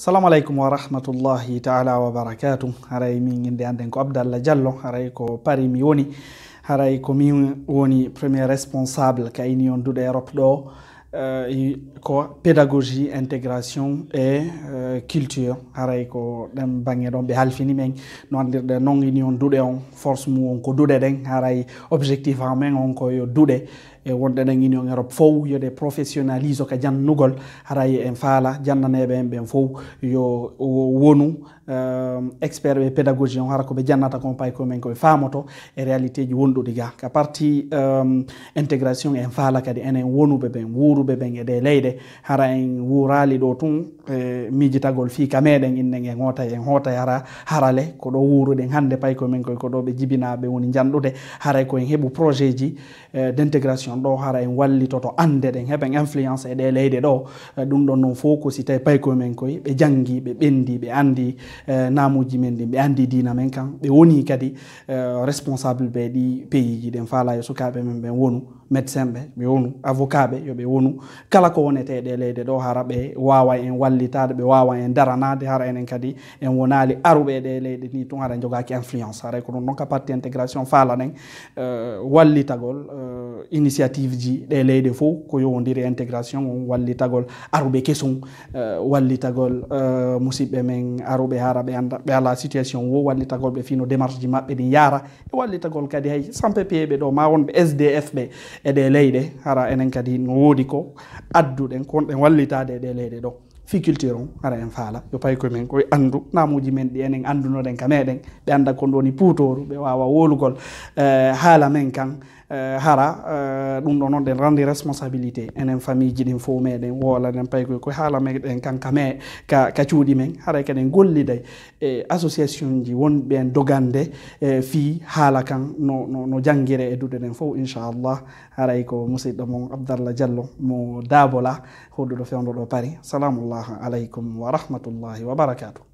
salamu aleykum wa rahmatullahi taala wa barakatu haray min inde anden ko abdallah diallo haray ko pari mi woni haray ko min woni premier responsable ka ini on duɗo europe ɗo euh, ko pédagogie intégration et euh, culture Harai ko ɗen bange ɗon ɓe halfini men no andirɗe non ini on doudé on force mu on ko duuɗe ɗen haray objectif ha men on ko yo duuɗe e wonɗe on union europe yo des professionnalise o ka jannugol harai en fala jannaneɓe en ben fow yo wonu euh, expert ɓe pédagogie on hara koɓe jannata ko pay koyemen koɓe famoto e réalité ji wonɗuɗi ga ka parti euh, intégration en faala kadi enen wonuɓe ben wuuru wuruɓe ɓen e ɗe leyde hara en wurali ɗo tun e mijitagol fiika meɗen innen en hoota en hoota hara harale ko ɗo wuruɗen hannde pay ko men koy ko ɗo ɓe jibinaɓe woni janɗude haray koyen heɓu projet ji e d intégration ɗo hara en wallitoto ande ɗen heɓen influence e ɗe leyde ɗo e ɗum ɗon noon fof ko si tawi pay koye men koye ɓe janggi ɓe ɓendi ɓe andi namuji men ɗin ɓe andi dina men kan ɓe woni kadi responsable ɓe ɗi pays ji ɗen faalayo sukaɓe men ɓen wonu médecin ɓe ɓe wonu avocat ɓe yo ɓe wonu kala ko woneteɗe leyde ɗo hara ɓe wawa en wallitade ɓe wawa en daranade hara enen kadi en wonali aruɓeɗe leyde ni tun ara jogaki influence haray ko ɗum noon ka parti intégration falanen euh, wallitagol uh, initiative ji ɗe leyɗe fo ko yowodiri intégration on wallitagol aruɓe keson eh, wallitagol eh, musidɓe men aruɓe hara ɓe anda ɓe ala situation wo wallitagol ɓe fino démarche ji mabɓe ɗi yara e wallitagol kadi hay sampepie ɓe ɗo ma wonɓe sdf ɓe eɗe leyɗe hara enen kadi no wodi ko adduɗen konɗen wallitade e ɗe leyɗe ɗo ficulture on ara en faala yo pawi koye men koye andu namuji men ɗi enen andunoɗen ka meɗen ɓe anda kon ɗoni poutoru ɓe wawa wolugol eh, haala men kan Eh, hara eh, ɗum ɗo noon ɗen randi responsabilité enen famille ji ɗin fof meɗen woola ɗen pay koye ko haala meɗen kankame ka, ka cuuɗi men haray e kaɗen golliday e association ji won en dogande e fi haala kan no, no, no janggire e duɗe ɗen fof inchallah haray e ko musidɗo mon abdallah diallo mo daabola hoɗuɗo fewdo ɗo Paris. salamullahu aleykum wa rahmatullahi wa barakatuh